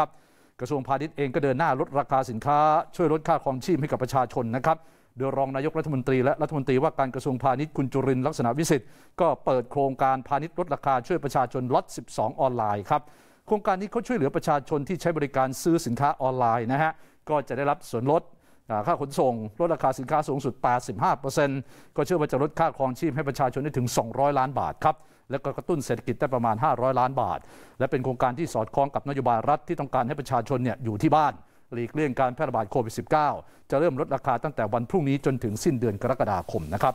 ครับกระทรวงพาณิชย์เองก็เดินหน้าลดราคาสินค้าช่วยลดค่าครองชีพให้กับประชาชนนะครับโดยรองนายกรัฐมนตรีและรัฐมนตรีว่าการกระทรวงพาณิชย์คุณจุรินลักษณะวิสิทธิ์ก็เปิดโครงการพาณิชย์ลดราคาช่วยประชาชนลด 12 ออนไลน์ครับโครงการนี้เขาช่วยเหลือประชาชนที่ใช้บริการซื้อสินค้าออนไลน์นะฮะก็จะได้รับส่วนลดค่าขนส่งลดราคาสินค้าสูงสุด 85%ก็เชื่อว่าจะลดค่าครองชีพให้ประชาชนได้ถึง 200 ล้านบาทครับและก็กระตุ้นเศรษฐกิจได้ประมาณ 500 ล้านบาท และเป็นโครงการที่สอดคล้องกับนโยบายรัฐที่ต้องการให้ประชาชนเนี่ยอยู่ที่บ้านหลีกเลี่ยงการแพร่ระบาดโควิด -19 จะเริ่มลดราคาตั้งแต่วันพรุ่งนี้ จนถึงสิ้นเดือนกรกฎาคมนะครับ